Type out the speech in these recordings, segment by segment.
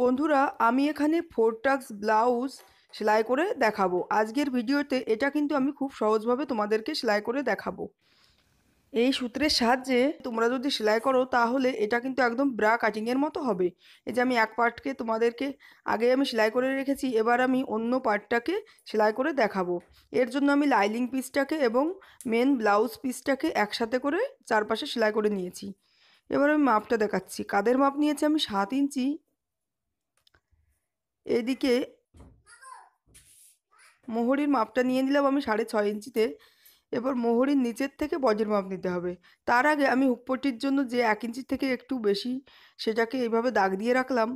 বন্ধুরা আমি এখানে ফোর টাক্স ব্লাউজ সেলাই করে দেখাবো আজকের ভিডিওতে এটা কিন্তু আমি খুব সহজভাবে তোমাদেরকে সেলাই করে দেখাবো এই সূত্রের সাহায্যে তোমরা যদি সেলাই করো তাহলে এটা কিন্তু একদম ব্রা কাটিংয়ের মতো হবে এই যে আমি এক পার্টকে তোমাদেরকে আগে আমি সেলাই করে রেখেছি এবার আমি অন্য পার্টটাকে সেলাই করে দেখাবো এর জন্য আমি লাইলিং পিসটাকে এবং মেন ব্লাউজ পিসটাকে একসাথে করে চারপাশে সেলাই করে নিয়েছি এবার আমি মাপটা দেখাচ্ছি কাদের মাপ নিয়েছি আমি সাত ইঞ্চি এদিকে মোহরির মাপটা নিয়ে নিলাম আমি সাড়ে ছয় ইঞ্চিতে এবার মোহরির নিচের থেকে বজের মাপ নিতে হবে তার আগে আমি হুকপট্টির জন্য যে এক ইঞ্চির থেকে একটু বেশি সেটাকে এইভাবে দাগ দিয়ে রাখলাম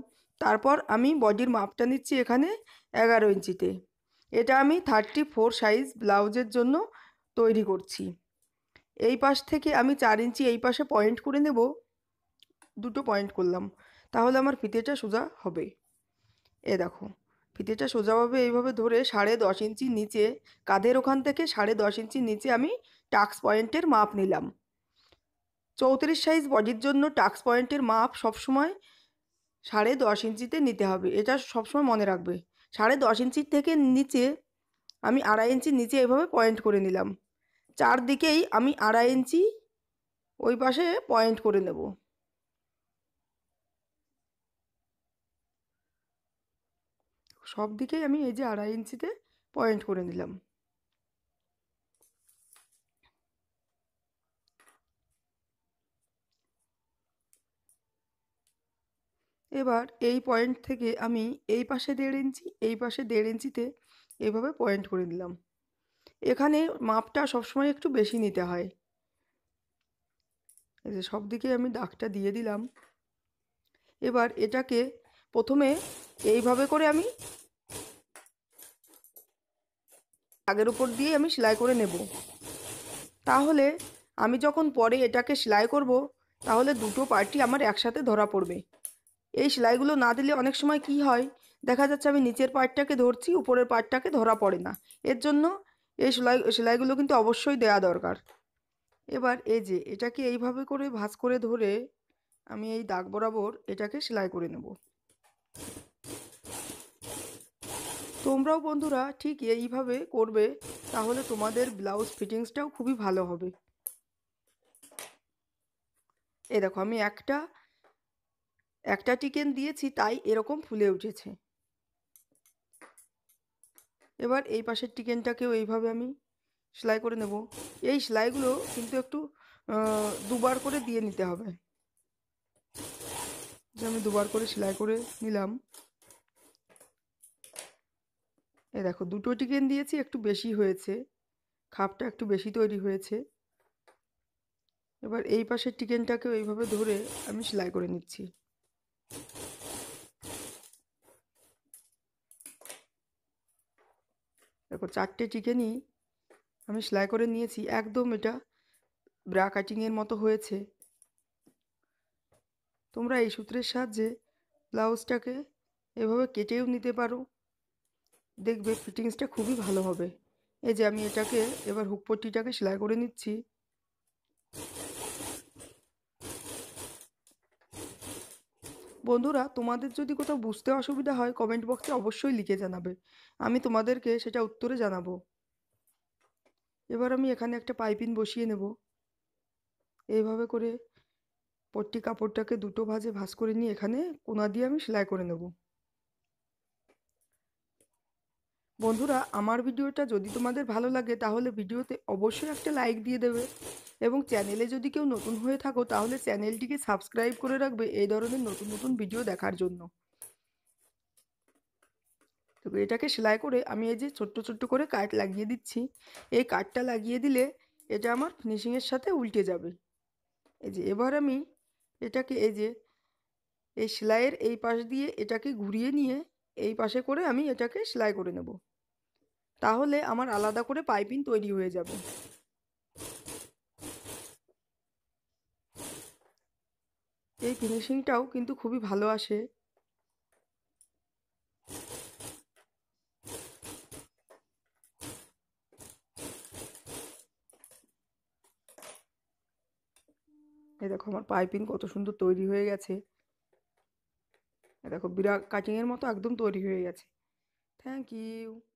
তারপর আমি বডির মাপটা নিচ্ছি এখানে এগারো ইঞ্চিতে এটা আমি থার্টি ফোর সাইজ ব্লাউজের জন্য তৈরি করছি এই পাশ থেকে আমি চার ইঞ্চি এই পাশে পয়েন্ট করে নেব দুটো পয়েন্ট করলাম তাহলে আমার ফিতেটা সোজা হবে এ দেখো ফিতেটা সোজাভাবে এইভাবে ধরে সাড়ে দশ ইঞ্চি নিচে কাঁধের ওখান থেকে সাড়ে দশ ইঞ্চি নিচে আমি টাক্স পয়েন্টের মাপ নিলাম চৌত্রিশ সাইজ বডির জন্য টাক্স পয়েন্টের মাপ সবসময় সাড়ে দশ ইঞ্চিতে নিতে হবে এটা সবসময় মনে রাখবে সাড়ে দশ ইঞ্চির থেকে নিচে আমি আড়াই ইঞ্চি নিচে এভাবে পয়েন্ট করে নিলাম চারদিকেই আমি আড়াই ইঞ্চি ওই পাশে পয়েন্ট করে নেবো সব দিকেই আমি এই যে আড়াই ইঞ্চিতে পয়েন্ট করে নিলাম এবার এই পয়েন্ট থেকে আমি এই পাশে দেড় ইঞ্চি এই পাশে দেড় ইঞ্চিতে এইভাবে পয়েন্ট করে দিলাম এখানে মাপটা সবসময় একটু বেশি নিতে হয় এই যে সব দিকে আমি দাগটা দিয়ে দিলাম এবার এটাকে প্রথমে এইভাবে করে আমি আগের উপর দিয়ে আমি সেলাই করে নেব তাহলে আমি যখন পরে এটাকে সেলাই করব তাহলে দুটো পার্টি আমার একসাথে ধরা পড়বে এই সেলাইগুলো না দিলে অনেক সময় কি হয় দেখা যাচ্ছে আমি নিচের পার্টটাকে ধরছি উপরের পার্টটাকে ধরা পড়ে না এর জন্য এই সেলাই সেলাইগুলো কিন্তু অবশ্যই দেয়া দরকার এবার এই যে এটাকে এইভাবে করে ভাঁজ করে ধরে আমি এই দাগ বরাবর এটাকে সেলাই করে নেব তোমরাও বন্ধুরা ঠিক এইভাবে করবে তাহলে তোমাদের ব্লাউজ ফিটিংসটাও খুবই ভালো হবে এ দেখো আমি একটা একটা টিকেন দিয়েছি তাই এরকম ফুলে উঠেছে এবার এই পাশের টিকেনটাকেও এইভাবে আমি সেলাই করে নেব এই সেলাইগুলো কিন্তু একটু দুবার করে দিয়ে নিতে হবে যে আমি দুবার করে সেলাই করে নিলাম এ দেখো দুটো চিকেন দিয়েছি একটু বেশি হয়েছে খাপটা একটু বেশি তৈরি হয়েছে এবার এই পাশের চিকেনটাকে এইভাবে ধরে আমি সেলাই করে নিচ্ছি দেখো চারটে চিকেনই আমি সেলাই করে নিয়েছি একদম এটা ব্রা কাটিংয়ের মতো হয়েছে তোমরা এই সূত্রের সাহায্যে ব্লাউজটাকে এভাবে কেটেও নিতে পারো দেখবে ফিটিংসটা খুবই ভালো হবে এই যে আমি এটাকে এবার হুক পট্টিটাকে সেলাই করে নিচ্ছি বন্ধুরা তোমাদের যদি কোথাও বুঝতে অসুবিধা হয় কমেন্ট বক্সে অবশ্যই লিখে জানাবে আমি তোমাদেরকে সেটা উত্তরে জানাবো এবার আমি এখানে একটা পাইপিন বসিয়ে নেব এইভাবে করে পট্টি কাপড়টাকে দুটো ভাজে ভাজ করে নিয়ে এখানে কোনা দিয়ে আমি সেলাই করে নেবো বন্ধুরা আমার ভিডিওটা যদি তোমাদের ভালো লাগে তাহলে ভিডিওতে অবশ্যই একটা লাইক দিয়ে দেবে এবং চ্যানেলে যদি কেউ নতুন হয়ে থাকো তাহলে চ্যানেলটিকে সাবস্ক্রাইব করে রাখবে এই ধরনের নতুন নতুন ভিডিও দেখার জন্য তো এটাকে সেলাই করে আমি এই যে ছোট্ট ছোট্ট করে কাট লাগিয়ে দিচ্ছি এই কাটটা লাগিয়ে দিলে এটা আমার ফিনিশিংয়ের সাথে উল্টে যাবে এই যে এবার আমি এটাকে এই যে এই সেলাইয়ের এই পাশ দিয়ে এটাকে ঘুরিয়ে নিয়ে এই পাশে করে আমি এটাকে সেলাই করে নেব তাহলে আমার আলাদা করে পাইপিং তৈরি হয়ে যাবে এই ফিনিশিংটাও কিন্তু খুবই ভালো আসে এই দেখো আমার পাইপিং কত সুন্দর তৈরি হয়ে গেছে দেখো বিরা কাটিংয়ের মতো একদম তৈরি হয়ে গেছে থ্যাংক ইউ